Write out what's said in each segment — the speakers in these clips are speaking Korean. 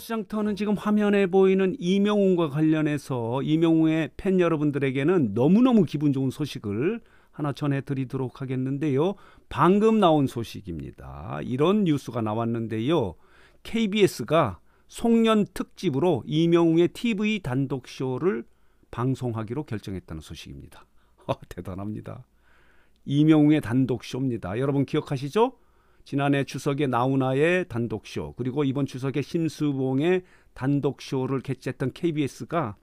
뉴스장터는 지금 화면에 보이는 이명웅과 관련해서 이명웅의 팬 여러분들에게는 너무너무 기분 좋은 소식을 하나 전해드리도록 하겠는데요. 방금 나온 소식입니다. 이런 뉴스가 나왔는데요. KBS가 송년 특집으로 이명웅의 TV 단독 쇼를 방송하기로 결정했다는 소식입니다. 아, 대단합니다. 이명웅의 단독 쇼입니다. 여러분 기억하시죠? 지난해 추석에 나훈아의 단독쇼 그리고 이번 추석에 심수봉의 단독쇼를 개최했던 KBS가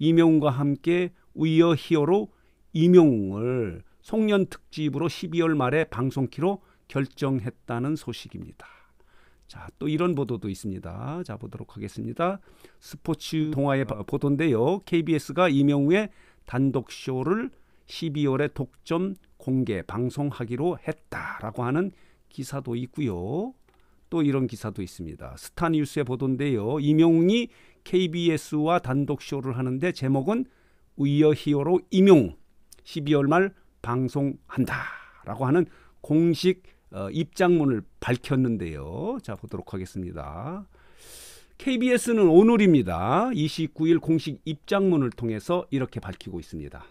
이명웅과 함께 위어 히어로 이명웅을 송년 특집으로 12월 말에 방송키로 결정했다는 소식입니다. 자, 또 이런 보도도 있습니다. 자, 보도록 하겠습니다. 스포츠 동화의 보도인데요. KBS가 이명웅의 단독 쇼를 12월에 독점 공개 방송하기로 했다라고 하는 기사도 있고요. 또 이런 기사도 있습니다. 스타뉴스에 보도인데요. 임용웅이 KBS와 단독 쇼를 하는데 제목은 위어 히어로 임용 12월 말 방송한다라고 하는 공식 어, 입장문을 밝혔는데요. 자 보도록 하겠습니다. KBS는 오늘입니다. 29일 공식 입장문을 통해서 이렇게 밝히고 있습니다.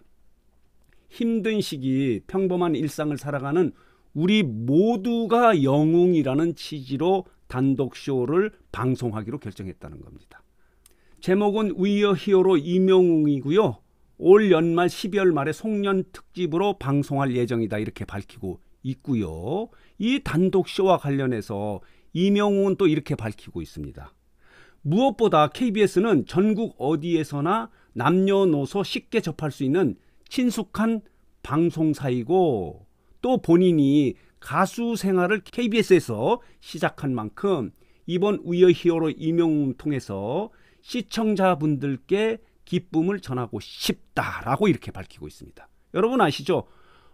힘든 시기 평범한 일상을 살아가는 우리 모두가 영웅이라는 취지로 단독 쇼를 방송하기로 결정했다는 겁니다. 제목은 위어 히어로 임영웅이고요. 올 연말 12월 말에 송년 특집으로 방송할 예정이다 이렇게 밝히고 있고요. 이 단독 쇼와 관련해서 임영웅은 또 이렇게 밝히고 있습니다. 무엇보다 KBS는 전국 어디에서나 남녀노소 쉽게 접할 수 있는 친숙한 방송사이고 또 본인이 가수 생활을 KBS에서 시작한 만큼 이번 우여 히어로 임용을 통해서 시청자분들께 기쁨을 전하고 싶다라고 이렇게 밝히고 있습니다. 여러분 아시죠?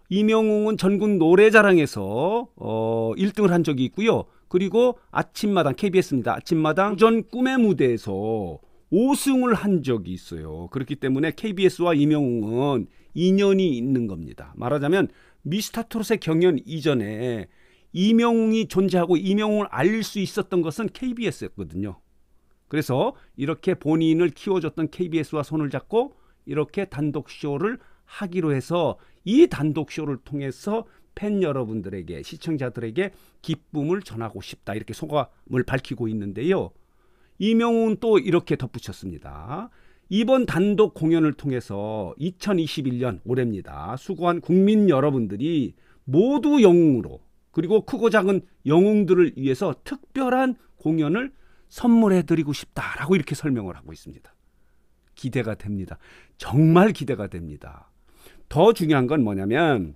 이명웅은 전국 노래자랑에서 어 1등을 한 적이 있고요. 그리고 아침마당 KBS입니다. 아침마당 전 꿈의 무대에서 5승을 한 적이 있어요. 그렇기 때문에 KBS와 이명웅은 인연이 있는 겁니다. 말하자면 미스터트롯의 경연 이전에 이명웅이 존재하고 이명웅을 알릴 수 있었던 것은 KBS였거든요. 그래서 이렇게 본인을 키워줬던 KBS와 손을 잡고 이렇게 단독 쇼를 하기로 해서 이 단독 쇼를 통해서 팬 여러분들에게 시청자들에게 기쁨을 전하고 싶다 이렇게 소감을 밝히고 있는데요. 이명웅은 또 이렇게 덧붙였습니다. 이번 단독 공연을 통해서 2021년 올해입니다. 수고한 국민 여러분들이 모두 영웅으로 그리고 크고 작은 영웅들을 위해서 특별한 공연을 선물해 드리고 싶다라고 이렇게 설명을 하고 있습니다. 기대가 됩니다. 정말 기대가 됩니다. 더 중요한 건 뭐냐면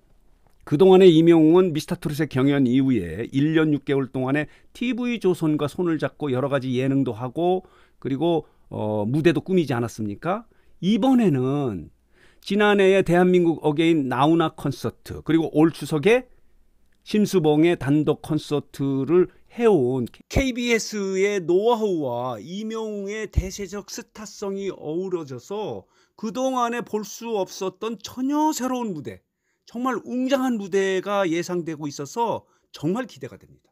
그동안의 이명웅은 미스터트롯의 경연 이후에 1년 6개월 동안에 TV조선과 손을 잡고 여러 가지 예능도 하고 그리고 어, 무대도 꾸미지 않았습니까? 이번에는 지난해에 대한민국 어게인 나우나 콘서트 그리고 올 추석에 심수봉의 단독 콘서트를 해온 KBS의 노하우와 이명웅의 대세적 스타성이 어우러져서 그동안에 볼 수 없었던 전혀 새로운 무대, 정말 웅장한 무대가 예상되고 있어서 정말 기대가 됩니다.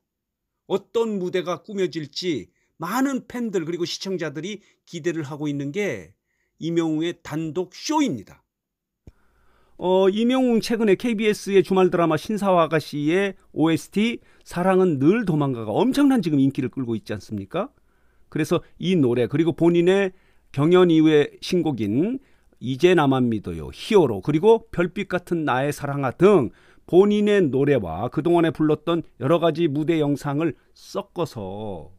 어떤 무대가 꾸며질지 많은 팬들 그리고 시청자들이 기대를 하고 있는 게 이명웅의 단독 쇼입니다. 어, 이명웅 최근에 KBS의 주말 드라마 신사와 아가씨의 OST 사랑은 늘 도망가가 엄청난 지금 인기를 끌고 있지 않습니까? 그래서 이 노래 그리고 본인의 경연 이후의 신곡인 이제 나만 믿어요, 히어로 그리고 별빛 같은 나의 사랑아 등 본인의 노래와 그동안에 불렀던 여러 가지 무대 영상을 섞어서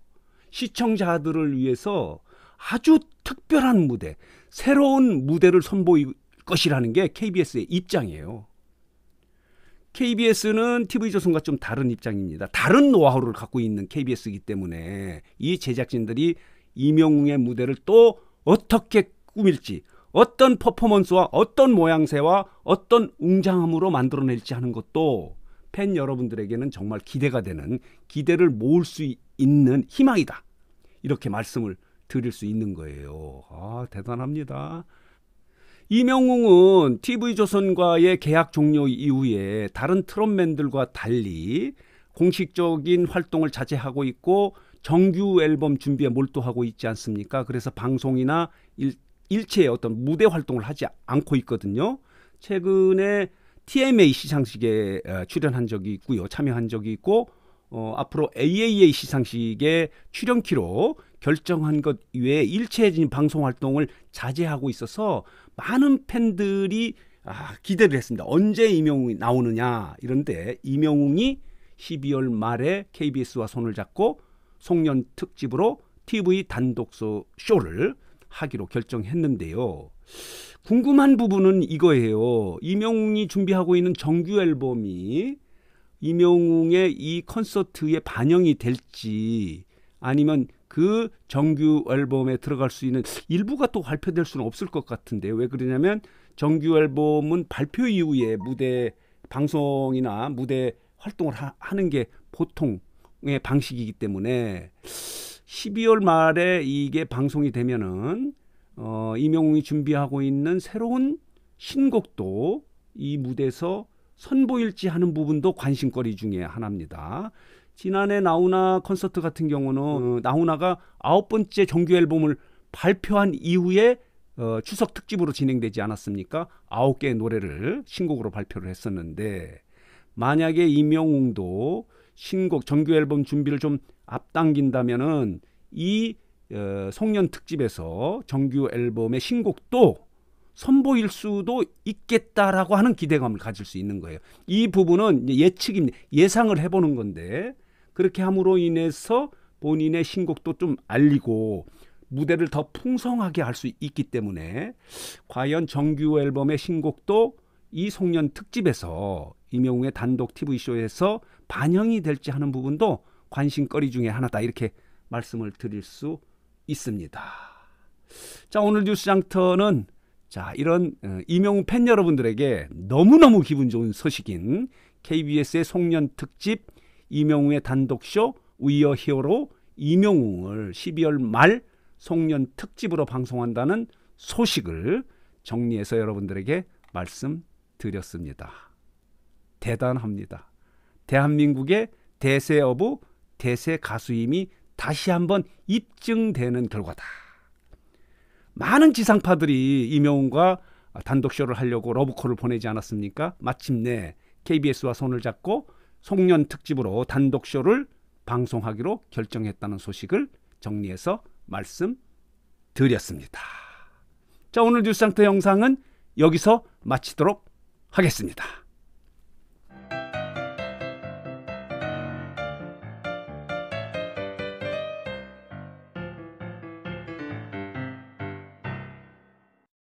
시청자들을 위해서 아주 특별한 무대, 새로운 무대를 선보일 것이라는 게 KBS의 입장이에요. KBS는 TV조선과 좀 다른 입장입니다. 다른 노하우를 갖고 있는 KBS이기 때문에 이 제작진들이 이명웅의 무대를 또 어떻게 꾸밀지, 어떤 퍼포먼스와 어떤 모양새와 어떤 웅장함으로 만들어낼지 하는 것도 팬 여러분들에게는 정말 기대가 되는 기대를 모을 수 있는 희망이다. 이렇게 말씀을 드릴 수 있는 거예요. 아, 대단합니다. 이명웅은 TV조선과의 계약 종료 이후에 다른 트롯맨들과 달리 공식적인 활동을 자제하고 있고 정규 앨범 준비에 몰두하고 있지 않습니까? 그래서 방송이나 일, 일체의 어떤 무대 활동을 하지 않고 있거든요. 최근에 TMA 시상식에 어, 출연한 적이 있고요. 참여한 적이 있고 어, 앞으로 AAA 시상식의 출연키로 결정한 것이 외에 일체해진 방송 활동을 자제하고 있어서 많은 팬들이 아, 기대를 했습니다. 언제 이명웅이 나오느냐 이런데 이명웅이 12월 말에 KBS와 손을 잡고 송년 특집으로 TV 단독 쇼를 하기로 결정했는데요. 궁금한 부분은 이거예요. 이명웅이 준비하고 있는 정규 앨범이 임명웅의이 콘서트에 반영이 될지 아니면 그 정규 앨범에 들어갈 수 있는 일부가 또 발표될 수는 없을 것같은데왜 그러냐면 정규 앨범은 발표 이후에 무대 방송이나 무대 활동을 하, 하는 게 보통의 방식이기 때문에 12월 말에 이게 방송이 되면은 어, 이명웅이 준비하고 있는 새로운 신곡도 이 무대에서 선보일지 하는 부분도 관심거리 중에 하나입니다. 지난해 나훈아 콘서트 같은 경우는 음. 어, 나훈아가 아홉 번째 정규 앨범을 발표한 이후에 어, 추석 특집으로 진행되지 않았습니까? 아홉 개의 노래를 신곡으로 발표를 했었는데 만약에 임영웅도 신곡 정규 앨범 준비를 좀 앞당긴다면은 이 어, 송년 특집에서 정규 앨범의 신곡도 선보일 수도 있겠다라고 하는 기대감을 가질 수 있는 거예요. 이 부분은 예측입니다. 예상을 해보는 건데 그렇게 함으로 인해서 본인의 신곡도 좀 알리고 무대를 더 풍성하게 할 수 있기 때문에 과연 정규 앨범의 신곡도 이 송년 특집에서 임영웅의 단독 TV 쇼에서 반영이 될지 하는 부분도 관심거리 중에 하나다 이렇게 말씀을 드릴 수 있습니다. 자 오늘 뉴스 장터는 자, 이런 어, 이명웅 팬 여러분들에게 너무너무 기분 좋은 소식인 KBS의 송년 특집 이명웅의 단독쇼 위어 히어로 이명웅을 12월 말 송년 특집으로 방송한다는 소식을 정리해서 여러분들에게 말씀드렸습니다. 대단합니다. 대한민국의 대세 어부, 대세 가수임이 다시 한번 입증되는 결과다. 많은 지상파들이 이명웅과 단독 쇼를 하려고 러브콜을 보내지 않았습니까? 마침내 KBS와 손을 잡고 송년 특집으로 단독 쇼를 방송하기로 결정했다는 소식을 정리해서 말씀드렸습니다. 자, 오늘 뉴스 상태 영상은 여기서 마치도록 하겠습니다.